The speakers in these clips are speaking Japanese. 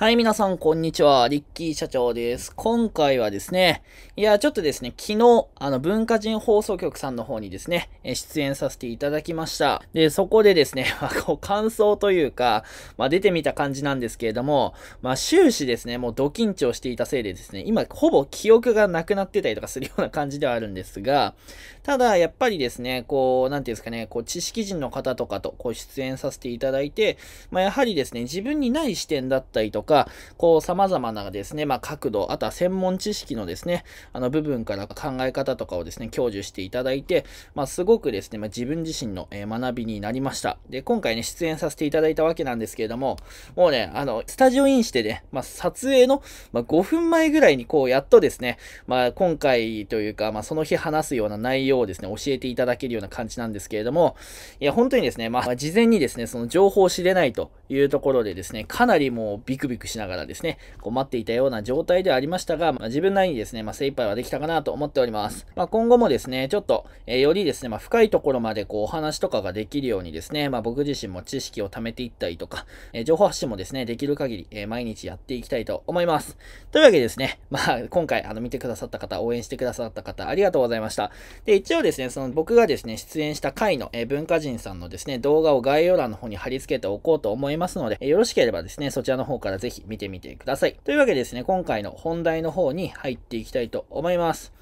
はい、皆さん、こんにちは。リッキー社長です。今回はですね、いや、ちょっとですね、昨日、あの、文化人放送局さんの方にですね、出演させていただきました。で、そこでですね、まあ、こう、感想というか、まあ、出てみた感じなんですけれども、まあ、終始ですね、もうド緊張していたせいでですね、今、ほぼ記憶がなくなってたりとかするような感じではあるんですが、ただ、やっぱりですね、こう、なんていうんですかね、こう、知識人の方とかと、こう、出演させていただいて、まあ、やはりですね、自分にない視点だったりとか、か、こう、様々なですね、まあ、角度、あとは専門知識のですね、あの部分から考え方とかをですね、享受していただいて、まあ、すごくですね、まあ、自分自身の学びになりました。で、今回ね、出演させていただいたわけなんですけれども、もうね、あの、スタジオインしてね、まあ、撮影の、ま5分前ぐらいに、こう、やっとですね、まあ、今回というか、まあ、その日話すような内容をですね、教えていただけるような感じなんですけれども、いや、本当にですね、まあ、事前にですね、その情報を知れないというところでですね、かなりもうビクビクしながらですね、こう待っていたような状態ではありましたが、まあ、自分なりにですね、まあ、精一杯はできたかなと思っております。まあ、今後もですね、ちょっと、えー、よりですね、まあ、深いところまでこうお話とかができるようにですね、まあ、僕自身も知識を貯めていったりとか、えー、情報発信もですね、できる限り、えー、毎日やっていきたいと思います。というわけでですね、まあ、今回、あの、見てくださった方、応援してくださった方、ありがとうございました。で、一応ですね、その僕がですね、出演した回の、えー、文化人さんのですね、動画を概要欄の方に貼り付けておこうと思いますので、えー、よろしければですね、そちらの方からぜひぜひ見てみてください。というわけでですね、今回の本題の方に入っていきたいと思います。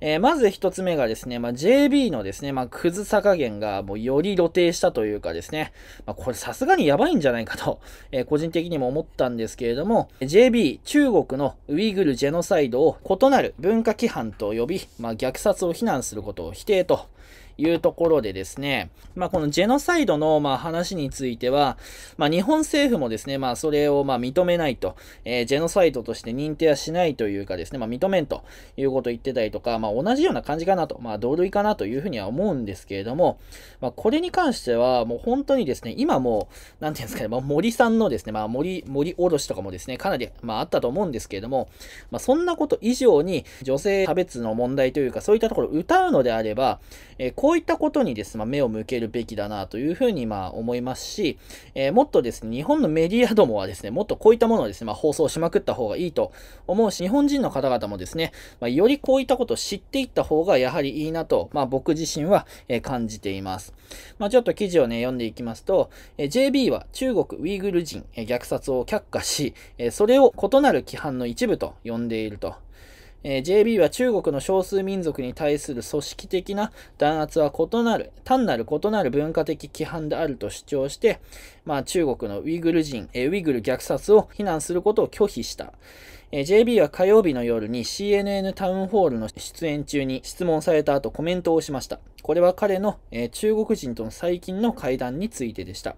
えー、まず一つ目がですね、まあ、JB のですね、まあ、クズさ加減がもうより露呈したというかですね、まあ、これさすがにやばいんじゃないかと、えー、個人的にも思ったんですけれども、JB 中国のウイグルジェノサイドを異なる文化規範と呼び、まあ、虐殺を非難することを否定と、いうところでですね、まあ、このジェノサイドのま話については、まあ、日本政府もですね、まあ、それをま認めないと、えー、ジェノサイドとして認定はしないというかですね、ま認めんということを言ってたりとか、ま同じような感じかなと、ま同類かなというふうには思うんですけれども、まこれに関しては、もう本当にですね、今もう、なんていうんですかね、ま森さんのですね、ま森、森おろしとかもですね、かなり、まあ、ったと思うんですけれども、まそんなこと以上に、女性差別の問題というか、そういったところを歌うのであれば、えーこういったことにですね、まあ、目を向けるべきだなというふうにまあ思いますし、えー、もっとですね、日本のメディアどもはですね、もっとこういったものをですね、まあ、放送しまくった方がいいと思うし、日本人の方々もですね、まあ、よりこういったことを知っていった方がやはりいいなと、まあ、僕自身は感じています。まあ、ちょっと記事をね、読んでいきますと、えー、JB は中国ウイグル人虐殺を却下し、えそれを異なる規範の一部と呼んでいると。えー、JB は中国の少数民族に対する組織的な弾圧は異なる、単なる異なる文化的規範であると主張して、まあ、中国のウイグル人、えー、ウイグル虐殺を非難することを拒否した。えー、JB は火曜日の夜に CNN タウンホールの出演中に質問された後コメントをしました。これは彼の、え中国人との最近の会談についてでした。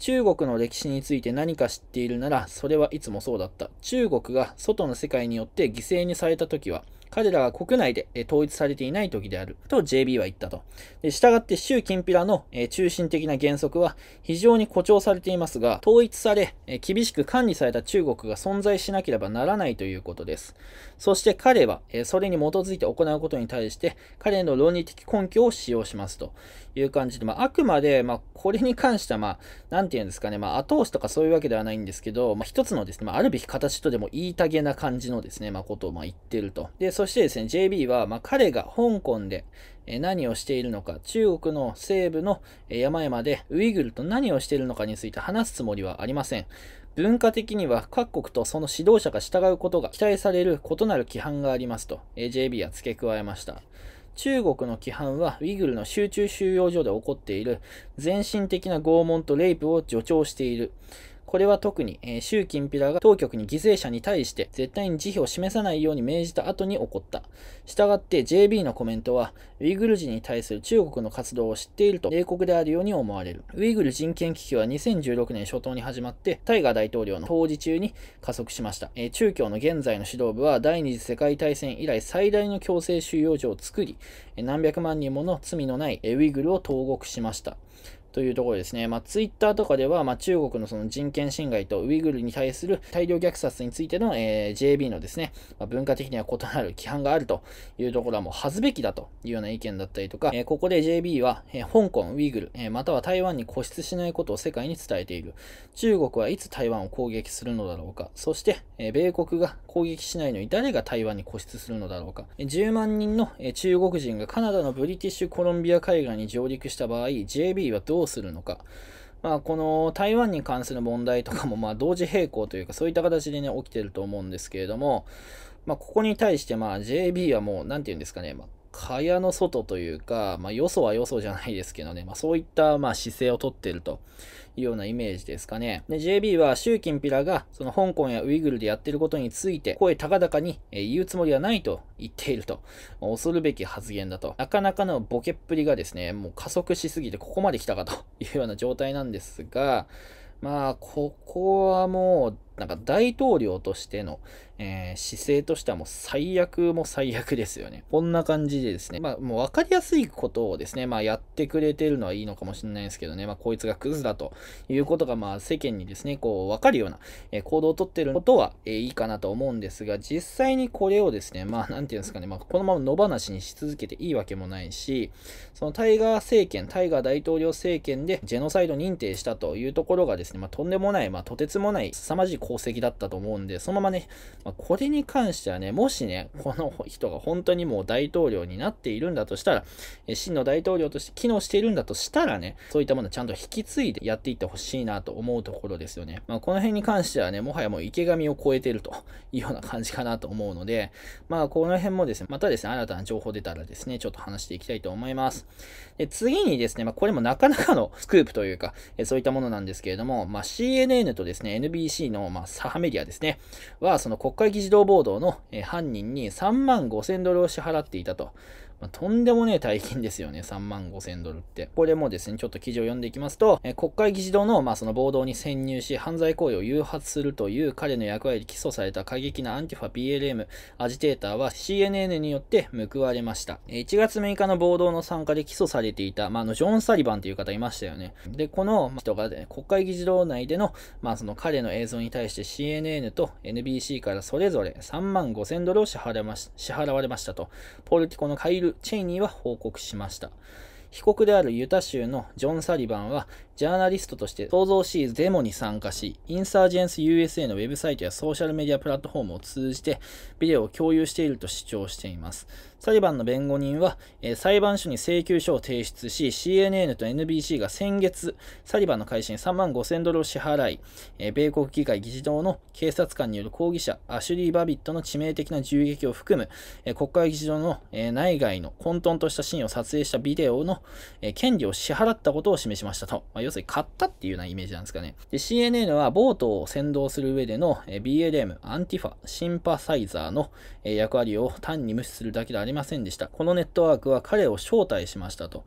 中国の歴史について何か知っているなら、それはいつもそうだった。中国が外の世界によって犠牲にされた時は、彼らが国内で統一されていない時であると JB は言ったと。で従って習近平の中心的な原則は非常に誇張されていますが、統一され、厳しく管理された中国が存在しなければならないということです。そして彼は、それに基づいて行うことに対して、彼の論理的根拠を使用しますという感じで、まあ、あくまで、まあ、これに関しては、まあ、なんて言うんですかね、まあ、後押しとかそういうわけではないんですけど、まあ、一つのですね、まあ、あるべき形とでも言いたげな感じのですね、まあ、ことをまあ言ってると。で、そしてですね、JB は、まあ、彼が香港で何をしているのか、中国の西部の山々でウイグルと何をしているのかについて話すつもりはありません。文化的には各国とその指導者が従うことが期待される異なる規範がありますと JB は付け加えました。中国の規範はウイグルの集中収容所で起こっている全身的な拷問とレイプを助長している。これは特に、えー、習近平が当局に犠牲者に対して絶対に慈悲を示さないように命じた後に起こった。したがって JB のコメントは、ウイグル人に対する中国の活動を知っていると冷酷であるように思われる。ウイグル人権危機は2016年初頭に始まって、タイガー大統領の当時中に加速しました。えー、中共の現在の指導部は第二次世界大戦以来最大の強制収容所を作り、何百万人もの罪のないウイグルを投獄しました。というところですね。まあ、ツイッターとかでは、まあ、中国のその人権侵害とウイグルに対する大量虐殺についての、えー、JB のですね、まあ、文化的には異なる規範があるというところはもう恥ずべきだというような意見だったりとか、えー、ここで JB は、えー、香港、ウイグル、えまたは台湾に固執しないことを世界に伝えている。中国はいつ台湾を攻撃するのだろうか。そして、え米国が攻撃しないのに誰が台湾に固執するのだろうか。10万人の、え中国人がカナダのブリティッシュコロンビア海岸に上陸した場合、JB はどうどうするのか。まあ、この台湾に関する問題とかもまあ同時並行というかそういった形でね起きてると思うんですけれども、まあ、ここに対してまあ JB はもう何て言うんですかね、まあ、蚊帳の外というか、まあ、よそはよそじゃないですけどね、まあ、そういったまあ姿勢をとっているというようなイメージですかね。で、JB は習近平がその香港やウイグルでやってることについて、声高々に言うつもりはないと言っていると、恐るべき発言だと。なかなかのボケっぷりがですね、もう加速しすぎてここまで来たかというような状態なんですが、まあ、ここはもう、なんか大統領としての、えー、姿勢としてはもう最悪も最悪ですよね。こんな感じでですね、まあもう分かりやすいことをですね、まあやってくれてるのはいいのかもしれないですけどね、まあこいつがクズだということがまあ世間にですね、こう分かるような、えー、行動をとってることは、えー、いいかなと思うんですが、実際にこれをですね、まあなんていうんですかね、まあこのまま野放しにし続けていいわけもないし、そのタイガー政権、タイガー大統領政権でジェノサイド認定したというところがですね、まあとんでもない、まあとてつもない凄まじい宝石だったと思うんで、そのままね、まあ、これに関してはね、もしね、この人が本当にもう大統領になっているんだとしたら、え真の大統領として機能しているんだとしたらね、そういったものをちゃんと引き継いでやっていってほしいなと思うところですよね。まあ、この辺に関してはね、もはやもう池上を超えてるというような感じかなと思うので、まあ、この辺もですね、またですね、新たな情報出たらですね、ちょっと話していきたいと思います。で次にですね、まあ、これもなかなかのスクープというか、えそういったものなんですけれども、まあ、CNN とですね、NBC の、まあまあ、サハメディアですね、は、その国会議事堂暴動の犯人に3万5千ドルを支払っていたと。まあ、とんでもねえ大金ですよね。3万5千ドルって。これもですね、ちょっと記事を読んでいきますと、え国会議事堂の、まあ、その暴動に潜入し、犯罪行為を誘発するという彼の役割で起訴された過激なアンティファ BLM アジテーターは CNN によって報われました。1月6日の暴動の参加で起訴されていた、まあ、あの、ジョン・サリバンという方いましたよね。で、この人が、ね、国会議事堂内での、まあ、その彼の映像に対して CNN と NBC からそれぞれ3万5千ドルを支払われましたと。ポルティコのカイルチェイニーは報告しました。被告であるユタ州のジョン・サリバンはジャーナリストとして創造シーズデモに参加し、インサージェンス USA のウェブサイトやソーシャルメディアプラットフォームを通じてビデオを共有していると主張しています。サリバンの弁護人は、えー、裁判所に請求書を提出し、CNN と NBC が先月、サリバンの会社に3万5千ドルを支払い、えー、米国議会議事堂の警察官による抗議者、アシュリー・バビットの致命的な銃撃を含む、えー、国会議事堂の、え内外の混沌としたシーンを撮影したビデオの、え権利を支払ったことを示しましたと。まあ要するに買ったっていうようなイメージなんですかね。で、CNN はボートを先導する上での BLM、アンティファ、シンパサイザーの役割を単に無視するだけではありませんでした。このネットワークは彼を招待しましたと。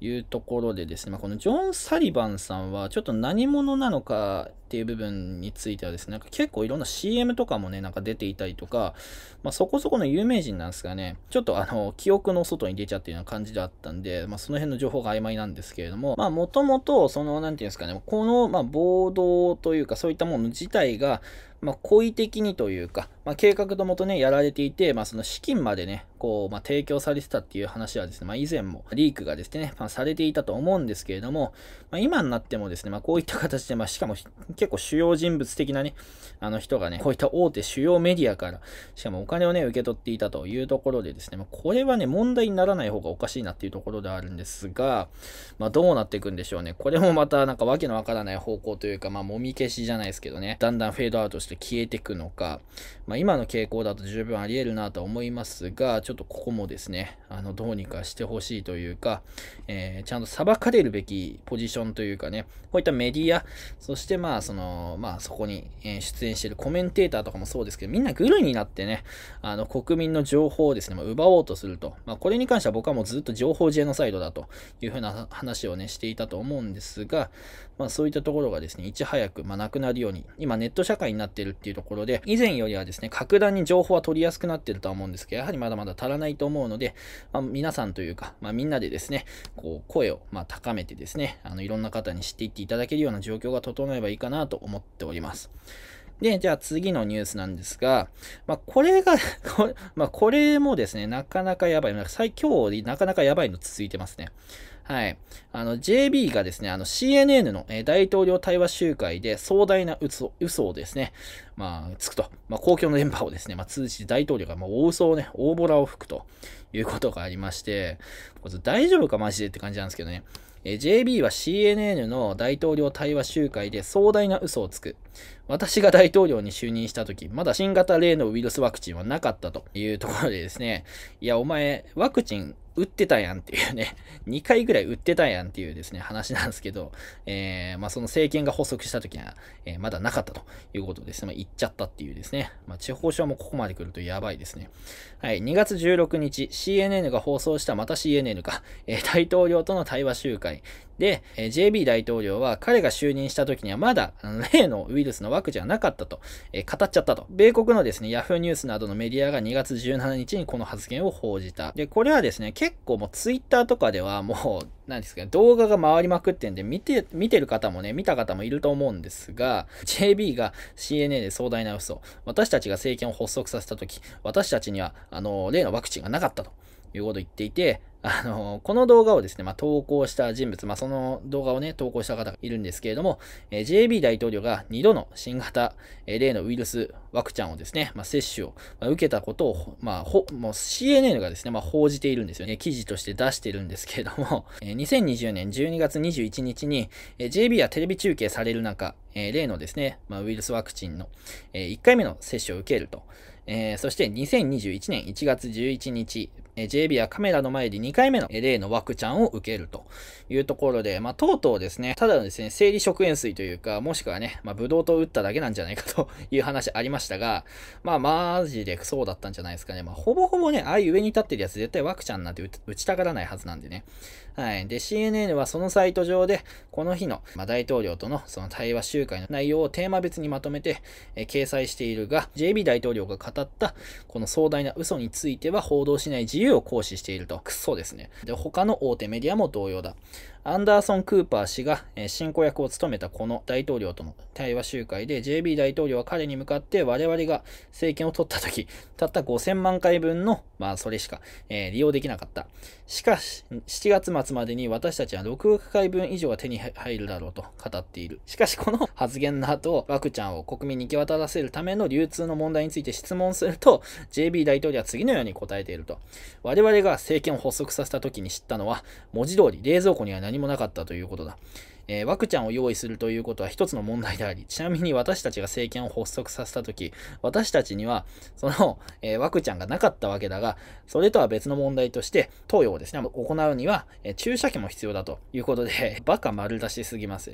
いうところでですね、まあ、このジョン・サリバンさんはちょっと何者なのかっていう部分についてはですね、なんか結構いろんな CM とかもね、なんか出ていたりとか、まあ、そこそこの有名人なんですがね、ちょっとあの、記憶の外に出ちゃってるような感じであったんで、まあ、その辺の情報が曖昧なんですけれども、まあ、もともと、その、なんていうんですかね、この、まあ、暴動というか、そういったもの自体が、まあ、故意的にというか、まあ、計画ともとね、やられていて、まあ、その資金までね、こう、まあ、提供されてたっていう話はですね、まあ、以前もリークがですね、まあ、されていたと思うんですけれども、まあ、今になってもですね、まあ、こういった形で、まあ、しかも結構主要人物的なね、あの人がね、こういった大手主要メディアから、しかもお金をね、受け取っていたというところでですね、まあ、これはね、問題にならない方がおかしいなっていうところであるんですが、まあ、どうなっていくんでしょうね。これもまたなんかわけのわからない方向というか、まあ、もみ消しじゃないですけどね、だんだんフェードアウトしてと消えていくのか、まあ、今の傾向だと十分あり得るなと思いますが、ちょっとここもですね、あのどうにかしてほしいというか、えー、ちゃんと裁かれるべきポジションというかね、こういったメディア、そしてまあその、まあそこに出演しているコメンテーターとかもそうですけど、みんなグルになってね、あの国民の情報をですね、まあ、奪おうとすると、まあ、これに関しては僕はもうずっと情報ジェノサイドだというふうな話をね、していたと思うんですが、まあそういったところがですね、いち早く、まあ、なくなるように、今ネット社会になってってるっていうところで、以前よりはですね、格段に情報は取りやすくなってるとは思うんですけど、やはりまだまだ足らないと思うので、まあ、皆さんというか、まあ、みんなでですね、こう、声をま高めてですね、あの、いろんな方に知っていっていただけるような状況が整えばいいかなと思っております。で、じゃあ次のニュースなんですが、まあ、これがこれ、まこれもですね、なかなかやばい。最、今日なかなかやばいの続いてますね。はい。あの、JB がですね、あの、CNN の、え大統領対話集会で壮大な嘘嘘をですね、まあ、つくと。まあ、公共の電波をですね、まあ、通じて大統領が、まあ、大嘘をね、大ボラを吹くということがありまして、大丈夫かマジでって感じなんですけどね。え JB は CNN の大統領対話集会で壮大な嘘をつく。私が大統領に就任した時、まだ新型例のウイルスワクチンはなかったというところでですね、いや、お前、ワクチン打ってたやんっていうね、2 回ぐらい打ってたやんっていうですね、話なんですけど、えー、まあ、その政権が発足した時には、えー、まだなかったということですね、まあ、っちゃったっていうですね、まあ、地方省もここまで来るとやばいですね。はい、2月16日、CNN が放送した、また CNN か、えー、大統領との対話集会、で、JB 大統領は彼が就任した時にはまだ 例のウイルスのワクチンはなかったと、え語っちゃったと。米国のですね、ヤフーニュースなどのメディアが2月17日にこの発言を報じた。で、これはですね、結構もうツイッターとかではもう、何ですかね、動画が回りまくってんで、見て、見てる方もね、見た方もいると思うんですが、JB が CNA で壮大な嘘、私たちが政権を発足させた時、私たちには、あの、例のワクチンがなかったと。いうことを言っていて、あの、この動画をですね、まあ、投稿した人物、まあ、その動画をね、投稿した方がいるんですけれども、えー、JB 大統領が2度の新型、えー、例のウイルスワクチンをですね、まあ、接種を、受けたことを、まあ、ほ、もう CNN がですね、まあ、報じているんですよね。記事として出してるんですけれども、えー、2020年12月21日に、えー、JB はテレビ中継される中、えー、例のですね、まあ、ウイルスワクチンの、えー、1回目の接種を受けると。えー、そして2021年1月11日、え JB はカメラの前で2回目の例のクちゃんを受けるというところで、まあ、とうとうですね、ただのですね、生理食塩水というか、もしくはね、まあ、ブドウ糖打っただけなんじゃないかという話ありましたが、まあ、マジでそうだったんじゃないですかね。まあ、ほぼほぼね、ああいう上に立ってるやつ、絶対クちゃんなんて打ちたがらないはずなんでね。はい。で、CNN はそのサイト上で、この日の、ま大統領とのその対話集会の内容をテーマ別にまとめて、え掲載しているが、JB 大統領が語った、この壮大な嘘については報道しない自由由を行使していると。クソですね。で、他の大手メディアも同様だ。アンダーソン・クーパー氏が進行役を務めたこの大統領との対話集会で JB 大統領は彼に向かって我々が政権を取った時、たった5000万回分の、まあそれしか、えー、利用できなかった。しかし、7月末までに私たちは6億回分以上が手に入るだろうと語っている。しかしこの発言の後、ワクちゃんを国民に行き渡らせるための流通の問題について質問すると、JB 大統領は次のように答えていると。我々が政権を発足させた時に知ったのは、文字通り冷蔵庫には何ももなかったということだ。えー、ワクチンを用意するということは一つの問題であり、ちなみに私たちが政権を発足させたとき、私たちには、その、えー、ワクチンがなかったわけだが、それとは別の問題として、投与をですね、行うには、えー、注射器も必要だということで、バカ丸出しすぎます。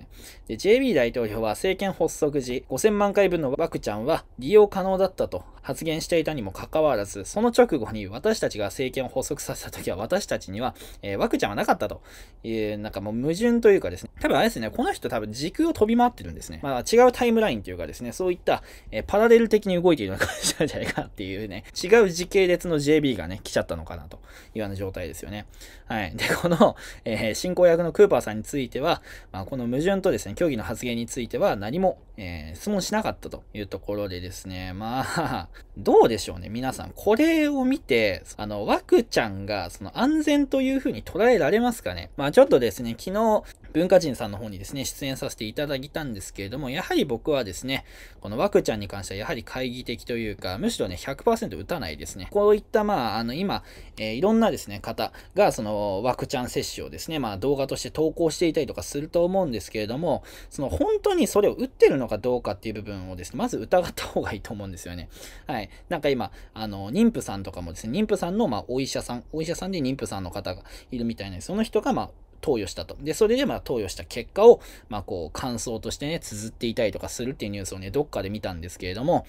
で、JB 大統領は政権発足時、5000万回分のワクチンは利用可能だったと発言していたにもかかわらず、その直後に私たちが政権を発足させたときは、私たちには、えー、ワクチンはなかったという、なんかもう矛盾というかですね、多分れですね、この人多分時空を飛び回ってるんですね。まあ違うタイムラインというかですね、そういった、えー、パラレル的に動いているような感じなんじゃないかっていうね、違う時系列の JB がね、来ちゃったのかなというような状態ですよね。はい。で、この、えー、進行役のクーパーさんについては、まあ、この矛盾とですね、競技の発言については何も、えー、質問しなかったというところでですね、まあ、どうでしょうね、皆さん。これを見て、あの、枠ちゃんが、その安全というふうに捉えられますかね。まあ、ちょっとですね、昨日、文化人さんの方にですね、出演させていただいたんですけれども、やはり僕はですね、このワクちゃんに関してはやはり懐疑的というか、むしろね、100%打たないですね。こういった、まあ、あの、今、えー、いろんなですね、方が、その、ワクちゃん接種をですね、まあ、動画として投稿していたりとかすると思うんですけれども、その、本当にそれを打ってるのかどうかっていう部分をですね、まず疑った方がいいと思うんですよね。はい。なんか今、あの、妊婦さんとかもですね、妊婦さんの、まあ、お医者さん、お医者さんで妊婦さんの方がいるみたいな、その人が、まあ、投与したと。で、それでまあ投与した結果を、まあこう、感想としてね、綴っていたりとかするっていうニュースをね、どっかで見たんですけれども、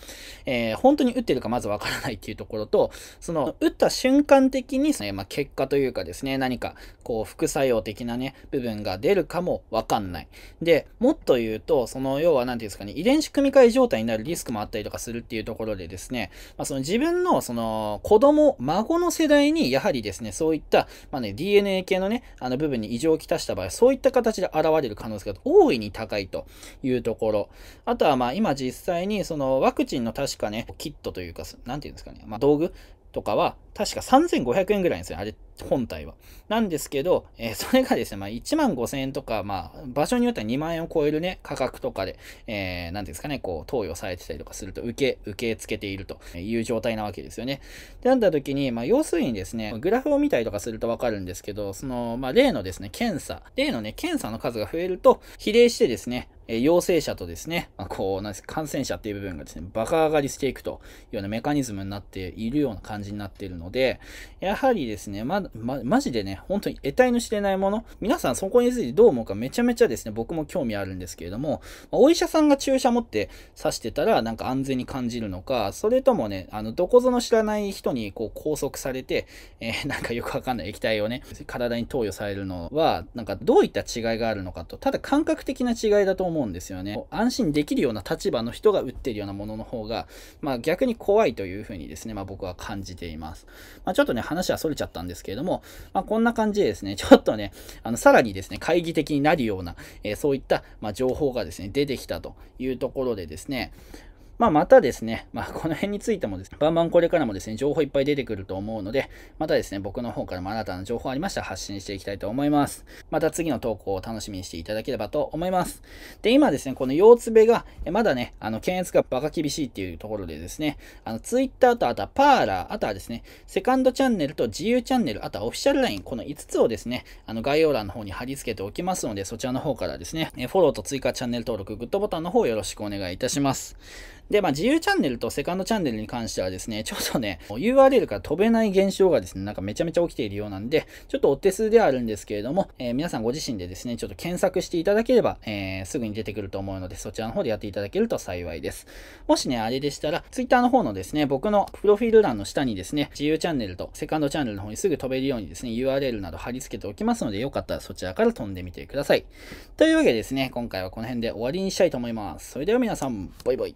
えー、本当に打ってるかまずわからないっていうところと、その、打った瞬間的に、ね、まあ結果というかですね、何か、こう、副作用的なね、部分が出るかもわかんない。で、もっと言うと、その、要は何て言うんですかね、遺伝子組み換え状態になるリスクもあったりとかするっていうところでですね、まあその自分の、その、子供、孫の世代に、やはりですね、そういった、まあね、DNA 系のね、あの部分に異常常をきたした場合、そういった形で現れる可能性が大いに高いというところ。あとはまあ今実際にそのワクチンの確かね、キットというか、なんていうんですかね、まあ、道具とかは確か3500円ぐらいですね。あれ本体は。なんですけど、えー、それがですね、まあ、1万5000円とか、まあ、場所によっては2万円を超えるね、価格とかで、えー、なんですかね、こう、投与されてたりとかすると、受け、受け付けているという状態なわけですよね。で、なった時に、まあ、要するにですね、グラフを見たりとかするとわかるんですけど、その、まあ、例のですね、検査、例のね、検査の数が増えると、比例してですね、え陽性者とですね、まあ、こう、なんですか、感染者っていう部分がですね、バカ上がりしていくというようなメカニズムになっているような感じになっているので、やはりですね、まだま、マジでね、本当に得体の知れないもの、皆さんそこについてどう思うかめちゃめちゃですね、僕も興味あるんですけれども、お医者さんが注射持って刺してたらなんか安全に感じるのか、それともね、あの、どこぞの知らない人にこう拘束されて、えー、なんかよくわかんない液体をね、体に投与されるのは、なんかどういった違いがあるのかと、ただ感覚的な違いだと思うんですよね。安心できるような立場の人が打ってるようなものの方が、まあ逆に怖いというふうにですね、まあ僕は感じています。まあちょっとね、話は逸れちゃったんですけど、れども、まあ、こんな感じでですね、ちょっとね、あの、さらにですね、懐疑的になるような、えー、そういった、まあ、情報がですね、出てきたというところでですね、まあ、またですね、まあ、この辺についてもですね、バンバンこれからもですね、情報いっぱい出てくると思うので、またですね、僕の方からも新たな情報ありましたら発信していきたいと思います。また次の投稿を楽しみにしていただければと思います。で、今ですね、この腰つべが、まだね、あの、検閲がバカ厳しいっていうところでですね、あの、Twitter とあとはパーラー、あとはですね、セカンドチャンネルと自由チャンネル、あとはオフィシャルライン、この5つをですね、あの、概要欄の方に貼り付けておきますので、そちらの方からですね、フォローと追加チャンネル登録、グッドボタンの方よろしくお願いいたします。で、まあ、自由チャンネルとセカンドチャンネルに関してはですね、ちょっとね、URL から飛べない現象がですね、なんかめちゃめちゃ起きているようなんで、ちょっとお手数ではあるんですけれども、えー、皆さんご自身でですね、ちょっと検索していただければ、えー、すぐに出てくると思うので、そちらの方でやっていただけると幸いです。もしね、あれでしたら、Twitter の方のですね、僕のプロフィール欄の下にですね、自由チャンネルとセカンドチャンネルの方にすぐ飛べるようにですね、URL など貼り付けておきますので、よかったらそちらから飛んでみてください。というわけでですね、今回はこの辺で終わりにしたいと思います。それでは皆さん、バイバイ。